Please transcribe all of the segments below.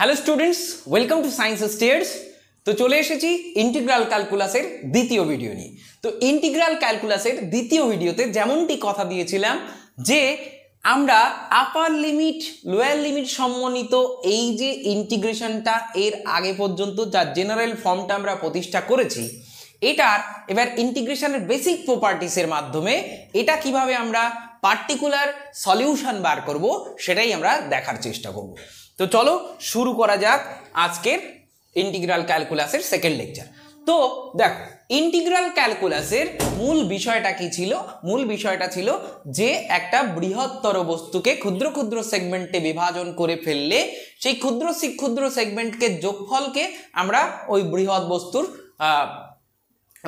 Hello students welcome to science stairs তো চলে এসেছি ইন্টিগ্রাল ক্যালকুলাসের দ্বিতীয় ভিডিও নিয়ে তো ইন্টিগ্রাল ক্যালকুলাসের দ্বিতীয় ভিডিওতে যেমনটি কথা দিয়েছিলাম যে আমরা আপার লিমিট লোয়ার লিমিট সম্মানিত এই যে ইন্টিগ্রেশনটা এর আগে পর্যন্ত যা জেনারেল ফর্মটা আমরা প্রতিষ্ঠা করেছি এটার এবার ইন্টিগ্রেশনের বেসিক প্রপার্টিসের মাধ্যমে এটা কিভাবে আমরা পার্টিকুলার সলিউশন বার করব সেটাই আমরা দেখার চেষ্টা করব তো চলো শুরু করা যাক আজকের ইন্টিগ্রাল ক্যালকুলাসের সেকেন্ড লেকচার তো দেখ ইন্টিগ্রাল ক্যালকুলাসের মূল বিষয়টা কি ছিল মূল বিষয়টা ছিল যে একটা বৃহত্তর বস্তুকে ক্ষুদ্র ক্ষুদ্র সেগমেন্টে বিভাজন করে ফেললে সেই ক্ষুদ্র ক্ষুদ্র সেগমেন্টকে যোগফলকে আমরা ওই বৃহৎ বস্তুর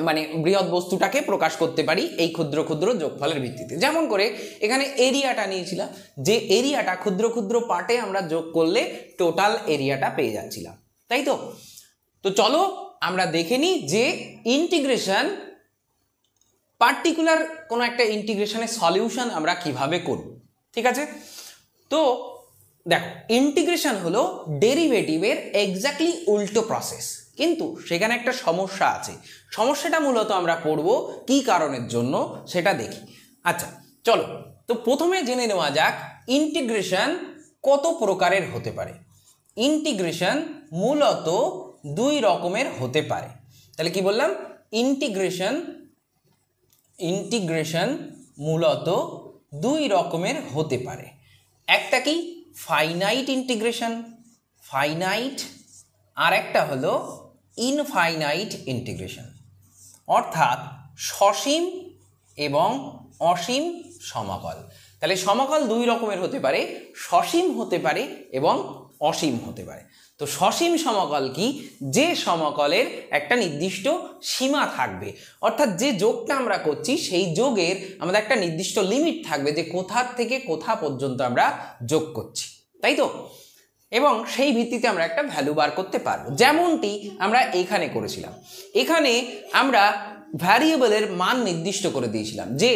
মানে বৃহৎ বস্তুটাকে প্রকাশ করতে পারি এই ক্ষুদ্র ক্ষুদ্র যোগফলের ভিত্তিতে যেমন করে এখানে এরিয়াটা নিয়েছিলাম যে এরিয়াটা ক্ষুদ্র ক্ষুদ্র পার্টে আমরা যোগ করলে টোটাল এরিয়াটা পেয়ে যাচ্ছিলাম তাই তো তো চলো আমরা দেখে নিই যে ইন্টিগ্রেশন পার্টিকুলার কোনো একটা ইন্টিগ্রেশনের সলিউশন আমরা কিভাবে করব ঠিক আছে তো দেখো ইন্টিগ্রেশন হলো ডেরিভেটিভের এক্স্যাক্টলি উল্টো প্রসেস কিন্তু সেখানে একটা সমস্যা আছে সমস্যাটা মূলত আমরা পড়ব কি কারণের জন্য সেটা দেখি আচ্ছা চলো তো প্রথমে জেনে নেওয়া যাক ইন্টিগ্রেশন কত প্রকারের হতে পারে ইন্টিগ্রেশন মূলত দুই রকমের হতে পারে তাহলে কি বললাম ইন্টিগ্রেশন ইন্টিগ্রেশন মূলত দুই রকমের হতে পারে একটা কি ফাইনাইট ইন্টিগ্রেশন ফাইনাইট আর একটা হলো ইনফাইনাইট ইন্টিগ্রেশন অর্থাৎ সসীম এবং অসীম সমাকল তাহলে সমাকল দুই রকমের হতে পারে সসীম হতে পারে এবং অসীম হতে পারে তো সসীম সমাকল কি যে সমাকলের একটা নির্দিষ্ট সীমা থাকবে অর্থাৎ যে যোগটা আমরা করছি সেই যোগের আমাদের একটা নির্দিষ্ট লিমিট থাকবে যে কোথা থেকে কোথা পর্যন্ত আমরা যোগ করছি তাই তো এবং সেই ভিত্তিতে আমরা একটা ভ্যালু বার করতে পারবো যেমনটি আমরা এখানে করেছিলাম এখানে আমরা ভ্যারিয়েবলের মান নির্দিষ্ট করে দিয়েছিলাম যে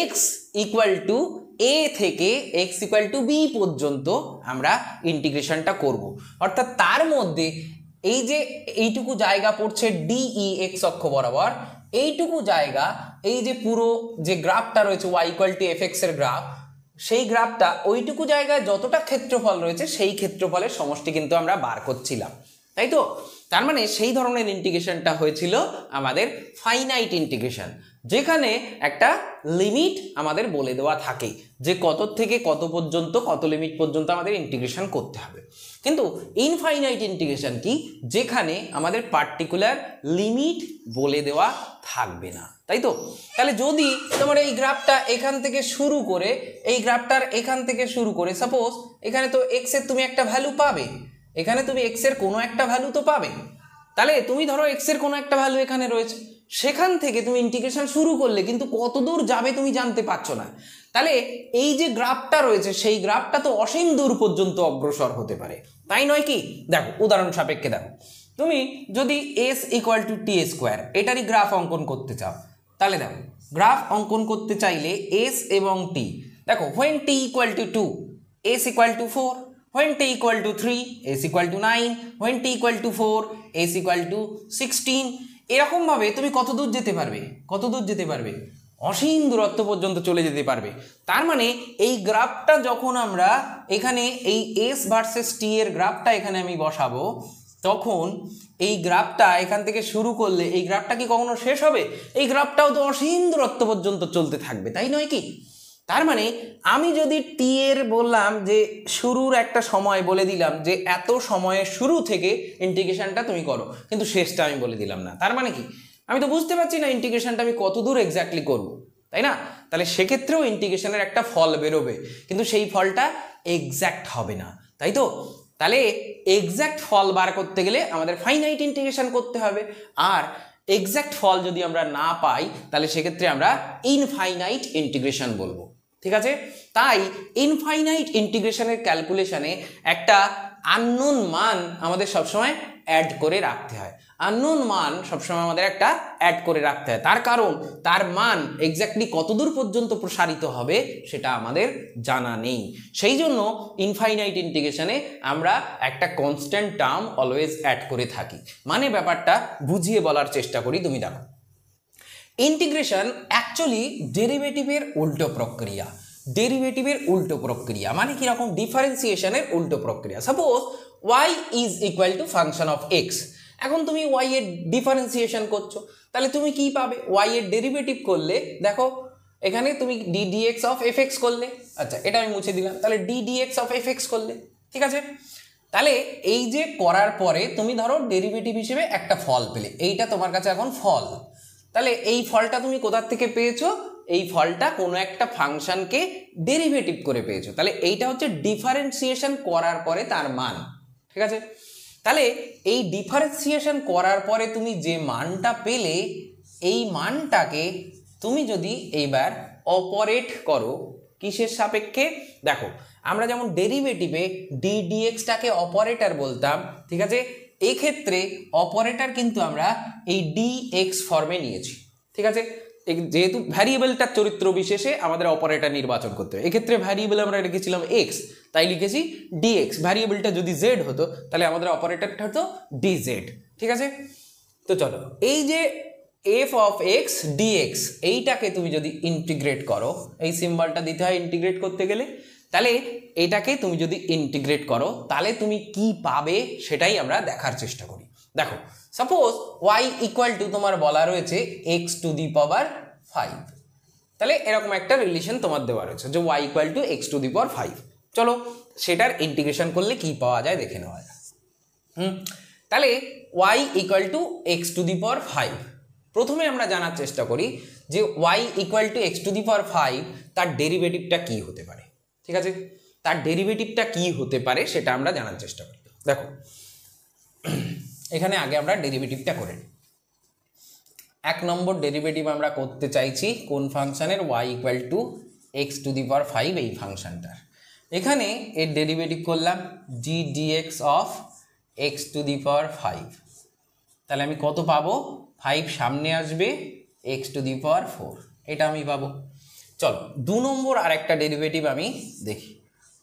এক্স ইকুয়াল টু এ থেকে এক্স ইকুয়াল টু বি পর্যন্ত আমরা ইন্টিগ্রেশনটা করব। অর্থাৎ তার মধ্যে এই যে এইটুকু জায়গা পড়ছে ডিই এক্স e অক্ষ বরাবর এইটুকু জায়গা এই যে পুরো যে গ্রাফটা রয়েছে ওয়াই ইকুয়াল টু এফ এক্সের গ্রাফ সেই গ্রাফটা ওইটুকু জায়গায় যতটা ক্ষেত্রফল রয়েছে সেই ক্ষেত্রফলের সমষ্টি কিন্তু আমরা বার করছিলাম তাই তো তার মানে সেই ধরনের ইন্টিগ্রেশনটা হয়েছিল আমাদের ফাইনাইট ইন্টিগ্রেশন যেখানে একটা লিমিট আমাদের বলে দেওয়া থাকে যে কত থেকে কত পর্যন্ত কত লিমিট পর্যন্ত আমাদের ইন্টিগ্রেশন করতে হবে কিন্তু ইনফাইনাইট ইন্টিগ্রেশন কি যেখানে আমাদের পার্টিকুলার লিমিট বলে দেওয়া থাকবে না তাই তো তাহলে যদি তোমার এই গ্রাফটা এখান থেকে শুরু করে এই গ্রাফটার এখান থেকে শুরু করে সাপোজ এখানে তো এক্সের তুমি একটা ভ্যালু পাবে এখানে তুমি এক্সের কোনো একটা ভ্যালু তো পাবে তাহলে তুমি ধরো এক্সের কোনো একটা ভ্যালু এখানে রয়েছে সেখান থেকে তুমি ইন্টিগ্রেশন শুরু করলে কিন্তু কত দূর যাবে তুমি জানতে পারছো না তাহলে এই যে গ্রাফটা রয়েছে সেই গ্রাফটা তো অসীম দূর পর্যন্ত অগ্রসর হতে পারে তাই নয় কি দেখো উদাহরণ সাপেক্ষে দেখো তুমি যদি s equal to t square এটারই গ্রাফ অঙ্কন করতে চাও তাহলে দেখো গ্রাফ অঙ্কন করতে চাইলে এস এবং টি দেখো when t equal to two s equal to four when t equal to three s equal to nine when t equal to four s equal to sixteen এরকমভাবে তুমি কত দূর যেতে পারবে কত দূর যেতে পারবে অসীম দূরত্ব পর্যন্ত চলে যেতে পারবে তার মানে এই গ্রাফটা যখন আমরা এখানে এই এস ভার্সেস টি এর গ্রাফটা এখানে আমি বসাবো তখন এই গ্রাফটা এখান থেকে শুরু করলে এই গ্রাফটা কি কখনো শেষ হবে এই গ্রাফটাও তো অসীম দূরত্ব পর্যন্ত চলতে থাকবে তাই নয় কি তার মানে আমি যদি টি এর বললাম যে শুরুর একটা সময় বলে দিলাম যে এত সময়ের শুরু থেকে ইন্টিগ্রেশনটা তুমি করো কিন্তু শেষটা আমি বলে দিলাম না তার মানে কি আমি তো বুঝতে পারছি না ইন্টিগ্রেশনটা আমি কতদূর এক্স্যাক্টলি করব তাই না তাহলে সেক্ষেত্রেও ইন্টিগ্রেশনের একটা ফল বেরোবে কিন্তু সেই ফলটা এক্স্যাক্ট হবে না তাই তো তাহলে এক্স্যাক্ট ফল বার করতে গেলে আমাদের ফাইনাইট ইন্টিগ্রেশন করতে হবে আর এক্স্যাক্ট ফল যদি আমরা না পাই তাহলে সেক্ষেত্রে আমরা ইনফাইনাইট ইন্টিগ্রেশন বলবো ঠিক আছে তাই ইনফাইনাইট ইন্টিগ্রেশনের ক্যালকুলেশনে একটা আননোন মান আমাদের সবসময় অ্যাড করে রাখতে হয় আননোন মান সবসময় আমাদের একটা অ্যাড করে রাখতে হয় তার কারণ তার মান এক্স্যাক্টলি কতদূর পর্যন্ত প্রসারিত হবে সেটা আমাদের জানা নেই সেই জন্য ইনফাইনাইট ইন্টিগ্রেশনে আমরা একটা কনস্ট্যান্ট টার্ম অলওয়েজ অ্যাড করে থাকি মানে ব্যাপারটা বুঝিয়ে বলার চেষ্টা করি তুমি দেখো ইন্টিগ্রেশন অ্যাকচুয়ালি ডেরিভেটিভের উল্টো প্রক্রিয়া ডেরিভেটিভের উল্টো প্রক্রিয়া মানে কীরকম ডিফারেন্সিয়েশনের উল্টো প্রক্রিয়া suppose y is equal to function of x এখন তুমি ওয়াই এর ডিফারেন্সিয়েশন করছো তাহলে তুমি কি পাবে ওয়াই এর ডেরিভেটিভ করলে দেখো এখানে তুমি ডিডিএক্স অফ এফ এক্স করলে আচ্ছা এটা আমি মুছে দিলাম তাহলে ডিডিএক্স অফ এফ এক্স করলে ঠিক আছে তাহলে এই যে করার পরে তুমি ধরো ডেরিভেটিভ হিসেবে একটা ফল পেলে এইটা তোমার কাছে এখন ফল তাহলে এই ফলটা তুমি কোথার থেকে পেয়েছো এই ফলটা কোনো একটা ফাংশনকে ডেরিভেটিভ করে পেয়েছো তাহলে এইটা হচ্ছে ডিফারেন্সিয়েশন করার পরে তার মান ঠিক আছে তাহলে এই ডিফারেন্সিয়েশন করার পরে তুমি যে মানটা পেলে এই মানটাকে তুমি যদি এইবার অপারেট করো কিসের সাপেক্ষে দেখো আমরা যেমন ডেরিভেটিভে ডিডিএক্সটাকে অপারেটর বলতাম ঠিক আছে এই ক্ষেত্রে অপারেটার কিন্তু আমরা এই ডি এক্স ফর্মে নিয়েছি ঠিক আছে যেহেতু ভ্যারিয়েবলটার চরিত্র বিশেষে আমাদের অপারেটার নির্বাচন করতে হবে এক্ষেত্রে ভ্যারিয়েবল আমরা লিখেছিলাম এক্স তাই লিখেছি ডিএক্স ভ্যারিয়েবলটা যদি জেড হতো তাহলে আমাদের অপারেটারটা হতো ডি জেড ঠিক আছে তো চলো এই যে এফ অফ এক্স ডিএক্স এইটাকে তুমি যদি ইন্টিগ্রেট করো এই সিম্বলটা দিতে হয় ইন্টিগ্রেট করতে গেলে তাহলে এটাকে তুমি যদি ইন্টিগ্রেট করো তাহলে তুমি কি পাবে সেটাই আমরা দেখার চেষ্টা করি দেখো সাপোজ ওয়াই ইকুয়াল টু তোমার বলা রয়েছে x to the power five তাহলে এরকম একটা রিলেশন তোমার দেওয়া রয়েছে যে y equal to x to the power five চলো সেটার ইন্টিগ্রেশন করলে কি পাওয়া যায় দেখে নেওয়া যায় হুম তাহলে y equal to x to the power five প্রথমে আমরা জানার চেষ্টা করি যে y equal to x to the power five তার ডেরিভেটিভটা কী হতে পারে ঠিক আছে তার ডেরিভেটিভটা কি হতে পারে সেটা আমরা জানার চেষ্টা করি দেখো এখানে আগে আমরা ডেরিভেটিভটা করে নিই এক নম্বর ডেরিভেটিভ আমরা করতে চাইছি কোন ফাংশানের y equal to x to the power five এই ফাংশানটার এখানে এর ডেরিভেটিভ করলাম d d x of x to the power five তাহলে আমি কত পাবো ফাইভ সামনে আসবে x to the power four এটা আমি পাবো চলো দু নম্বর আর একটা ডেরিভেটিভ আমি দেখি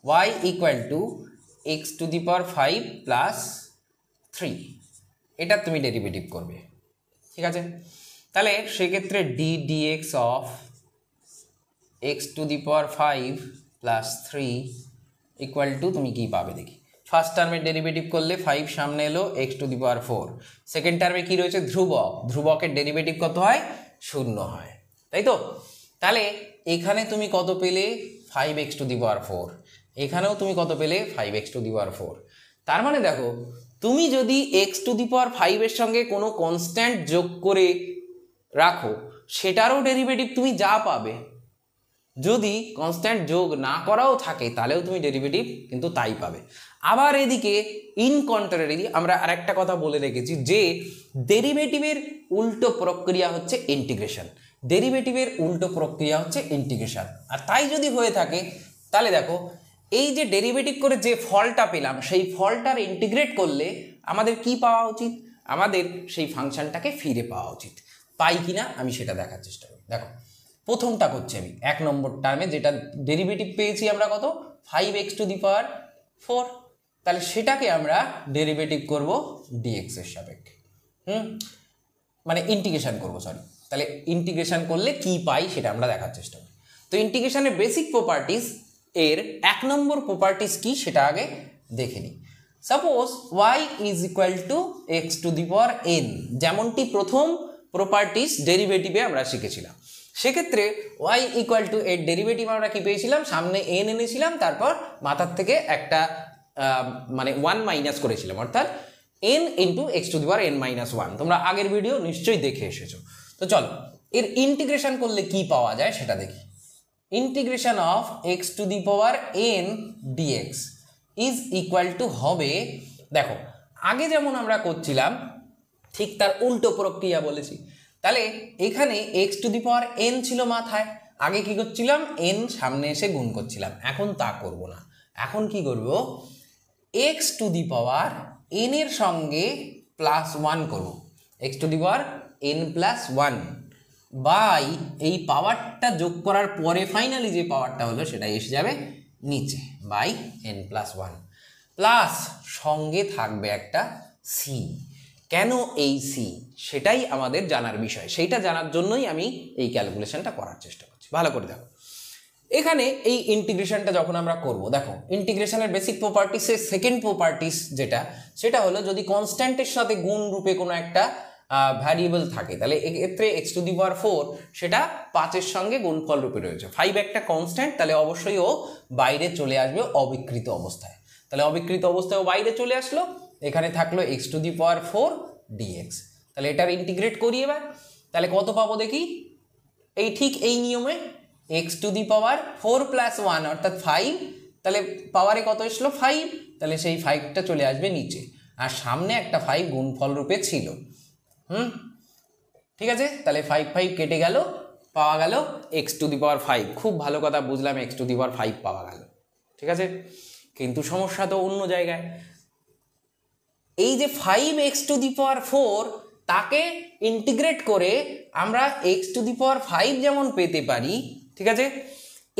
y equal to x to the power five plus three এটা তুমি ডেরিভেটিভ করবে ঠিক আছে তাহলে সেক্ষেত্রে d d x of x to the power five plus three equal to তুমি কী পাবে দেখি ফার্স্ট টার্মের ডেরিভেটিভ করলে ফাইভ সামনে এলো x to the power four second টার্মে কী রয়েছে ধ্রুবক ধ্রুবকের ডেরিভেটিভ কত হয় শূন্য হয় তাই তো তাহলে এখানে তুমি কত পেলে five x to the power four এখানেও তুমি কত পেলে five x to the power four তার মানে দেখো তুমি যদি এক্স টু দি পাওয়ার ফাইভের সঙ্গে কোনো কনস্ট্যান্ট যোগ করে রাখো সেটারও ডেরিভেটিভ তুমি যা পাবে যদি কনস্ট্যান্ট যোগ না করাও থাকে তাহলেও তুমি ডেরিভেটিভ কিন্তু তাই পাবে আবার এদিকে ইন কন্ট্রারি আমরা আরেকটা কথা বলে রেখেছি যে ডেরিভেটিভের উল্টো প্রক্রিয়া হচ্ছে ইন্টিগ্রেশন ডেরিভেটিভের উল্টো প্রক্রিয়া হচ্ছে ইন্টিগ্রেশন আর তাই যদি হয়ে থাকে তাহলে দেখো এই যে ডেরিভেটিভ করে যে ফলটা পেলাম সেই ফলটার ইন্টিগ্রেট করলে আমাদের কি পাওয়া উচিত আমাদের সেই ফাংশানটাকে ফিরে পাওয়া উচিত পাই কি না আমি সেটা দেখার চেষ্টা করি দেখো প্রথমটা করছি আমি এক নম্বর টার্মে যেটা ডেরিভেটিভ পেয়েছি আমরা কত five x to the power four তাহলে সেটাকে আমরা ডেরিভেটিভ করব ডিএক্সের সাপেক্ষে হুম মানে ইন্টিগ্রেশন করব সরি তাহলে ইন্টিগ্রেশন করলে কি পাই সেটা আমরা দেখার চেষ্টা করি তো ইন্টিগ্রেশনের বেসিক প্রপার্টিস এর এক নম্বর প্রপার্টিস কি সেটা আগে দেখে নিই suppose y is equal to x to the power n যেমনটি প্রথম প্রপার্টিস ডেরিভেটিভে আমরা শিখেছিলাম সেক্ষেত্রে ওয়াই ইকুয়াল টু এর ডেরিভেটিভ আমরা কি পেয়েছিলাম সামনে এন এনেছিলাম তারপর মাথার থেকে একটা মানে ওয়ান মাইনাস করেছিলাম অর্থাৎ n into x to the power n minus one তোমরা আগের ভিডিও নিশ্চয়ই দেখে এসেছো তো চলো এর ইন্টিগ্রেশন করলে কি পাওয়া যায় সেটা দেখি integration of x to the power n d x is equal to হবে দেখো আগে যেমন আমরা করছিলাম ঠিক তার উল্টো প্রক্রিয়া বলেছি তাহলে এখানে x to the power n ছিল মাথায় আগে কি করছিলাম এন সামনে এসে গুণ করছিলাম এখন তা করব না এখন কি করব এক্স টু দি পাওয়ার এনের সঙ্গে প্লাস ওয়ান করব x to the power n plus one by এই পাওয়ারটা যোগ করার পরে ফাইনালি যে পাওয়ারটা হলো সেটা এসে যাবে নিচে by n plus one plus সঙ্গে থাকবে একটা সি কেন এই সি সেটাই আমাদের জানার বিষয় সেইটা জানার জন্যই আমি এই ক্যালকুলেশনটা করার চেষ্টা করছি ভালো করে দেখো এখানে এই ইন্টিগ্রেশনটা যখন আমরা করব দেখো ইন্টিগ্রেশনের বেসিক প্রপার্টিসের সেকেন্ড প্রপার্টিস যেটা সেটা হলো যদি কনস্ট্যান্টের সাথে গুণ রূপে কোনো একটা ভ্যারিয়েবল থাকে তাহলে এক্ষেত্রে x to the power four সেটা পাঁচের সঙ্গে গুণফল রূপে রয়েছে ফাইভ একটা কনস্ট্যান্ট তাহলে অবশ্যই ও বাইরে চলে আসবে অবিকৃত অবস্থায় তাহলে অবিকৃত অবস্থায় ও বাইরে চলে আসলো এখানে থাকলো x to the power four d x তাহলে এটার ইন্টিগ্রেট করি এবার তাহলে কত পাবো দেখি এই ঠিক এই নিয়মে x to the power four plus one অর্থাৎ ফাইভ তাহলে পাওয়ারে কত এসলো ফাইভ তাহলে সেই ফাইভটা চলে আসবে নিচে আর সামনে একটা ফাইভ গুণফল রূপে ছিল হুম ঠিক আছে তাহলে ফাইভ ফাইভ কেটে গেল পাওয়া গেল x to the power five খুব ভালো কথা বুঝলাম x to the power five পাওয়া গেল ঠিক আছে কিন্তু সমস্যা তো অন্য জায়গায় এই যে five x to the power four তাকে ইন্টিগ্রেট করে আমরা x to the power five যেমন পেতে পারি ঠিক আছে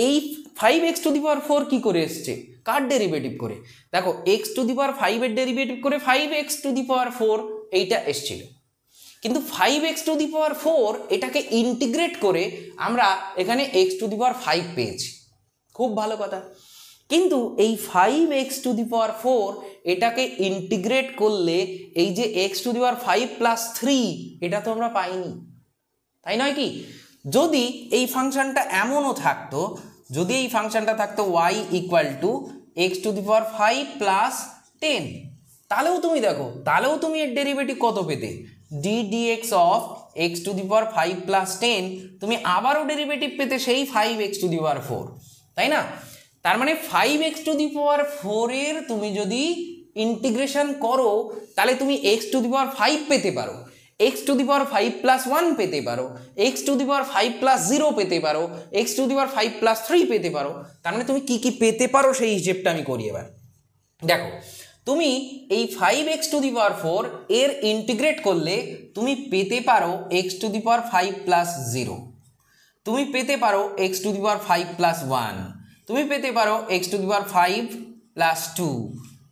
এই five x to the power four কী করে এসছে কার ডেরিভেটিভ করে দেখো এক্স টু দি পাওয়ার ফাইভের ডেরিভেটিভ করে five x to the power four এইটা এসছিল কিন্তু five x to the power four এটাকে ইন্টিগ্রেট করে আমরা এখানে x to the power five পেয়েছি খুব ভালো কথা কিন্তু এই five x to the power four এটাকে ইন্টিগ্রেট করলে এই যে x to the power five plus three এটা তো আমরা পাইনি তাই নয় কি যদি এই ফাংশানটা এমনও থাকতো যদি এই ফাংশানটা থাকতো y equal to x to the power five plus ten তাহলেও তুমি দেখো তাহলেও তুমি এর ডেরিভেটিভ কত পেতে d x of x to the power five plus ten তুমি আবারও ডেরিভেটিভ পেতে সেই five x to the power four তাই না তার মানে five x to the power ফোরের তুমি যদি ইন্টিগ্রেশন করো তাহলে তুমি x to the power five পেতে পারো x to the power five plus one পেতে পারো x to the power five plus zero পেতে পারো x to the power five plus three পেতে পারো তার মানে তুমি কী কী পেতে পারো সেই হিসেবটা আমি করি এবার দেখো তুমি এই five x to the power four এর ইন্টিগ্রেট করলে তুমি পেতে পারো x to the power five plus zero তুমি পেতে পারো x to the power five plus one তুমি পেতে পারো x to the power five plus two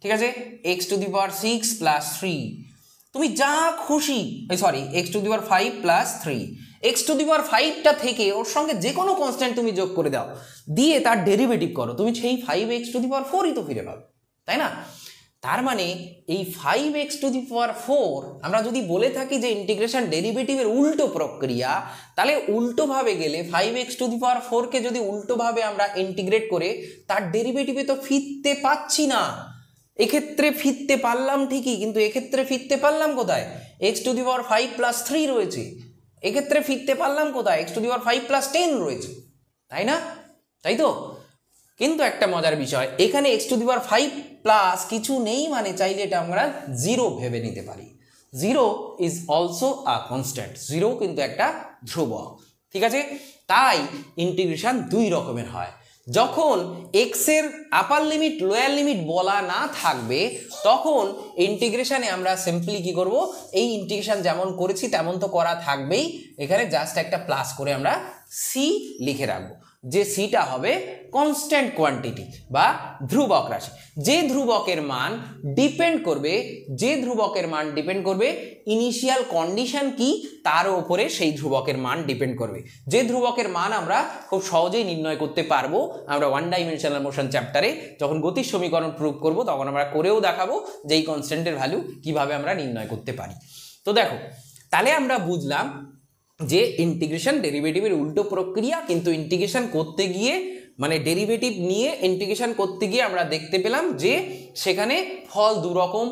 ঠিক আছে x to the power six plus three তুমি যা খুশি sorry x to the power five plus three x to the power ফাইভটা থেকে ওর সঙ্গে যে কোনো কনস্ট্যান্ট তুমি যোগ করে দাও দিয়ে তার ডেরিভেটিভ করো তুমি সেই five x to the power ফোরই তো ফিরে পাবে তাই না তার মানে এই five x to the power four আমরা যদি বলে থাকি যে ইন্টিগ্রেশন ডেরিভেটিভের উল্টো প্রক্রিয়া তাহলে উল্টোভাবে গেলে five x to the power ফোরকে যদি উল্টোভাবে আমরা ইন্টিগ্রেট করে তার ডেরিভেটিভে তো ফিরতে পাচ্ছি না এক্ষেত্রে ফিরতে পারলাম ঠিকই কিন্তু এক্ষেত্রে ফিরতে পারলাম কোথায় x to the power five plus three রয়েছে এক্ষেত্রে ফিরতে পারলাম কোথায় x to the power five plus ten রয়েছে তাই না তাই তো কিন্তু একটা মজার বিষয় এখানে x to the power five plus কিছু নেই মানে চাইলে এটা আমরা জিরো ভেবে নিতে পারি zero is also a constant zero কিন্তু একটা ধ্রুবক ঠিক আছে তাই ইন্টিগ্রেশন দুই রকমের হয় যখন এক্সের আপার লিমিট লোয়ার লিমিট বলা না থাকবে তখন ইন্টিগ্রেশানে আমরা সিম্পলি কি করব এই ইন্টিগ্রেশান যেমন করেছি তেমন তো করা থাকবেই এখানে জাস্ট একটা প্লাস করে আমরা সি লিখে রাখবো যে সিটা হবে কনস্ট্যান্ট কোয়ান্টিটি বা ধ্রুবক রাশি যে ধ্রুবকের মান ডিপেন্ড করবে যে ধ্রুবকের মান ডিপেন্ড করবে ইনিশিয়াল কন্ডিশন কি তার ওপরে সেই ধ্রুবকের মান ডিপেন্ড করবে যে ধ্রুবকের মান আমরা খুব সহজেই নির্ণয় করতে পারবো আমরা ওয়ান ডাইমেনশনাল মোশন চ্যাপ্টারে যখন গতির সমীকরণ প্রুভ করব তখন আমরা করেও দেখাবো যে এই কনস্ট্যান্টের ভ্যালু কিভাবে আমরা নির্ণয় করতে পারি তো দেখো তাহলে আমরা বুঝলাম যে ইন্টিগ্রেশন ডেরিভেটিভের উল্টো প্রক্রিয়া কিন্তু ইন্টিগ্রেশন করতে গিয়ে মানে ডেরিভেটিভ নিয়ে ইন্টিগ্রেশন করতে গিয়ে আমরা দেখতে পেলাম যে সেখানে ফল দুরকম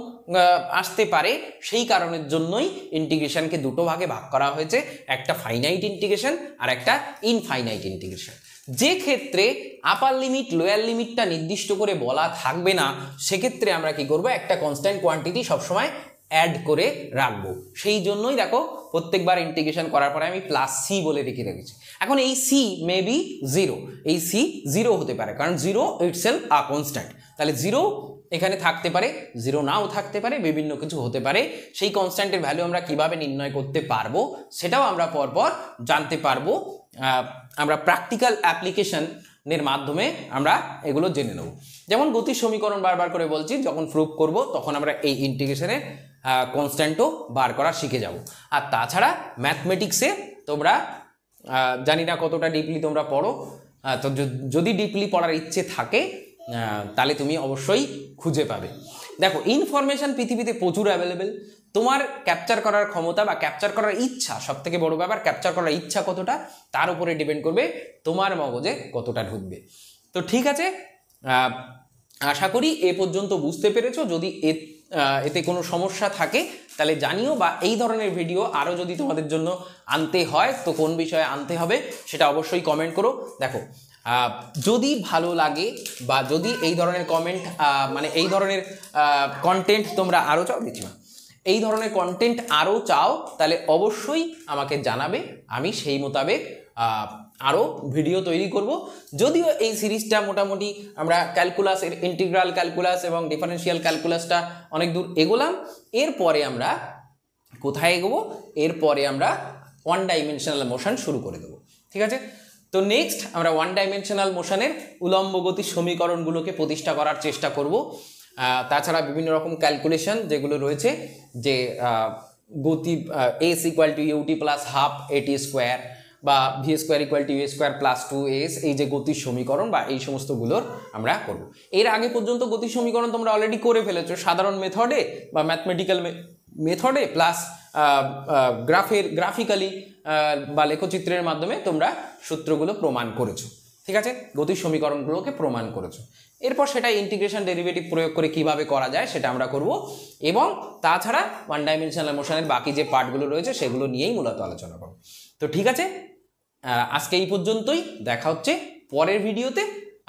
আসতে পারে সেই কারণের জন্যই ইন্টিগ্রেশনকে দুটো ভাগে ভাগ করা হয়েছে একটা ফাইনাইট ইন্টিগ্রেশন আর একটা ইনফাইনাইট ইন্টিগ্রেশন যে ক্ষেত্রে আপার লিমিট লোয়ার লিমিটটা নির্দিষ্ট করে বলা থাকবে না সেক্ষেত্রে আমরা কি করব একটা কনস্ট্যান্ট কোয়ান্টিটি সবসময় অ্যাড করে রাখবো সেই জন্যই দেখো প্রত্যেকবার ইন্টিগ্রেশন করার পরে আমি প্লাস সি বলে রেখে রেখেছি এখন এই সি মেবি জিরো এই সি জিরো হতে পারে কারণ জিরো এল আ কনস্ট্যান্ট তাহলে জিরো এখানে থাকতে পারে জিরো নাও থাকতে পারে বিভিন্ন কিছু হতে পারে সেই কনস্ট্যান্টের ভ্যালু আমরা কিভাবে নির্ণয় করতে পারবো সেটাও আমরা পরপর জানতে পারবো আমরা প্র্যাকটিক্যাল অ্যাপ্লিকেশন এর মাধ্যমে আমরা এগুলো জেনে নেব যেমন গতির সমীকরণ বারবার করে বলছি যখন প্রুফ করব তখন আমরা এই ইন্টিগ্রেশনের কনস্ট্যান্টও বার করা শিখে যাব আর তাছাড়া ম্যাথমেটিক্সে তোমরা জানি না কতটা ডিপলি তোমরা পড়ো তো যদি ডিপলি পড়ার ইচ্ছে থাকে তাহলে তুমি অবশ্যই খুঁজে পাবে দেখো ইনফরমেশান পৃথিবীতে প্রচুর অ্যাভেলেবেল তোমার ক্যাপচার করার ক্ষমতা বা ক্যাপচার করার ইচ্ছা সব থেকে বড় ব্যাপার ক্যাপচার করার ইচ্ছা কতটা তার উপরে ডিপেন্ড করবে তোমার মগজে কতটা ঢুকবে তো ঠিক আছে আশা করি এ পর্যন্ত বুঝতে পেরেছো যদি এর এতে কোনো সমস্যা থাকে তাহলে জানিও বা এই ধরনের ভিডিও আরও যদি তোমাদের জন্য আনতে হয় তো কোন বিষয়ে আনতে হবে সেটা অবশ্যই কমেন্ট করো দেখো যদি ভালো লাগে বা যদি এই ধরনের কমেন্ট মানে এই ধরনের কন্টেন্ট তোমরা আরও চাও দেখি এই ধরনের কন্টেন্ট আরও চাও তাহলে অবশ্যই আমাকে জানাবে আমি সেই মোতাবেক আরও ভিডিও তৈরি করব যদিও এই সিরিজটা মোটামুটি আমরা ক্যালকুলাস এর ইন্টিগ্রাল ক্যালকুলাস এবং ডিফারেন্সিয়াল ক্যালকুলাসটা অনেক দূর এগোলাম এরপরে আমরা কোথায় এগোবো এরপরে আমরা ওয়ান ডাইমেনশনাল মোশন শুরু করে দেবো ঠিক আছে তো নেক্সট আমরা ওয়ান ডাইমেনশনাল মোশনের উলম্ব গতি সমীকরণগুলোকে প্রতিষ্ঠা করার চেষ্টা করব তাছাড়া বিভিন্ন রকম ক্যালকুলেশন যেগুলো রয়েছে যে গতি s equal to u t plus half a t square বা v square equal to u square plus two s এই যে গতির সমীকরণ বা এই সমস্তগুলোর আমরা করব এর আগে পর্যন্ত গতির সমীকরণ তোমরা অলরেডি করে ফেলেছো সাধারণ মেথডে বা ম্যাথমেটিক্যাল মেথডে প্লাস গ্রাফের গ্রাফিক্যালি বা লেখচিত্রের মাধ্যমে তোমরা সূত্রগুলো প্রমাণ করেছো ঠিক আছে গতির সমীকরণগুলোকে প্রমাণ করেছো এরপর সেটা ইন্টিগ্রেশন ডেরিভেটিভ প্রয়োগ করে কিভাবে করা যায় সেটা আমরা করব এবং তাছাড়া ওয়ান ডাইমেনশনাল মোশনের বাকি যে পার্টগুলো রয়েছে সেগুলো নিয়েই মূলত আলোচনা করব তো ঠিক আছে আজকে এই পর্যন্তই দেখা হচ্ছে পরের ভিডিওতে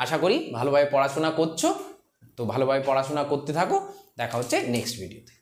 আশা করি ভালোভাবে পড়াশোনা করছো তো ভালোভাবে পড়াশোনা করতে থাকো দেখা হচ্ছে নেক্সট ভিডিওতে